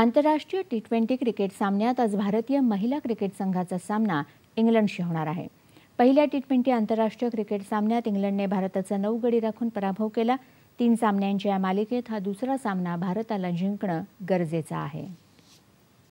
आंतरराष्ट्रीय T twenty cricket सामन्यात आज भारतीय महिला क्रिकेट संघाचा सामना इंग्लंडशी होणार आहे पहिल्या टी ट्वेंटी आंतरराष्ट्रीय क्रिकेट सामन्यात इंग्लंडने भारताचा नऊ गडी राखून पराभव केला तीन सामन्यांच्या या मालिकेत हा दुसरा सामना भारताला जिंकणं गरजेचं आहे